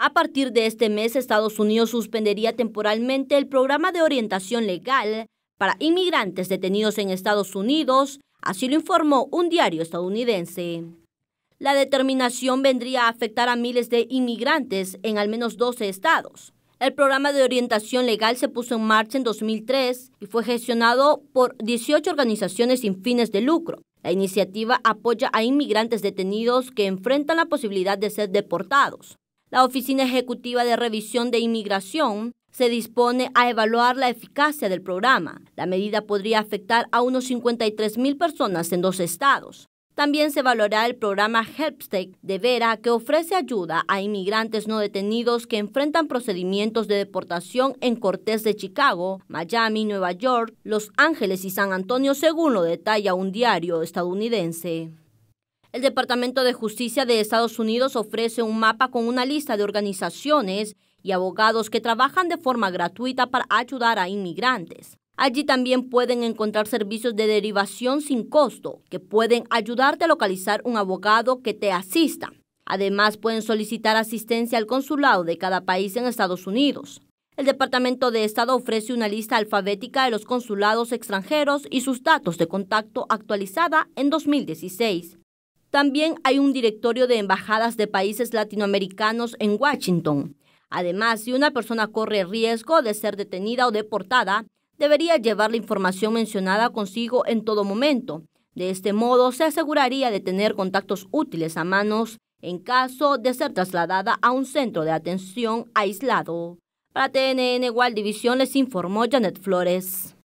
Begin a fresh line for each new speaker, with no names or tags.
A partir de este mes, Estados Unidos suspendería temporalmente el programa de orientación legal para inmigrantes detenidos en Estados Unidos, así lo informó un diario estadounidense. La determinación vendría a afectar a miles de inmigrantes en al menos 12 estados. El programa de orientación legal se puso en marcha en 2003 y fue gestionado por 18 organizaciones sin fines de lucro. La iniciativa apoya a inmigrantes detenidos que enfrentan la posibilidad de ser deportados. La Oficina Ejecutiva de Revisión de Inmigración se dispone a evaluar la eficacia del programa. La medida podría afectar a unos 53 mil personas en dos estados. También se evaluará el programa HelpStake de Vera, que ofrece ayuda a inmigrantes no detenidos que enfrentan procedimientos de deportación en Cortés de Chicago, Miami, Nueva York, Los Ángeles y San Antonio, según lo detalla un diario estadounidense. El Departamento de Justicia de Estados Unidos ofrece un mapa con una lista de organizaciones y abogados que trabajan de forma gratuita para ayudar a inmigrantes. Allí también pueden encontrar servicios de derivación sin costo que pueden ayudarte a localizar un abogado que te asista. Además, pueden solicitar asistencia al consulado de cada país en Estados Unidos. El Departamento de Estado ofrece una lista alfabética de los consulados extranjeros y sus datos de contacto actualizada en 2016. También hay un directorio de embajadas de países latinoamericanos en Washington. Además, si una persona corre riesgo de ser detenida o deportada, debería llevar la información mencionada consigo en todo momento. De este modo, se aseguraría de tener contactos útiles a manos en caso de ser trasladada a un centro de atención aislado. Para TNN Igual División les informó Janet Flores.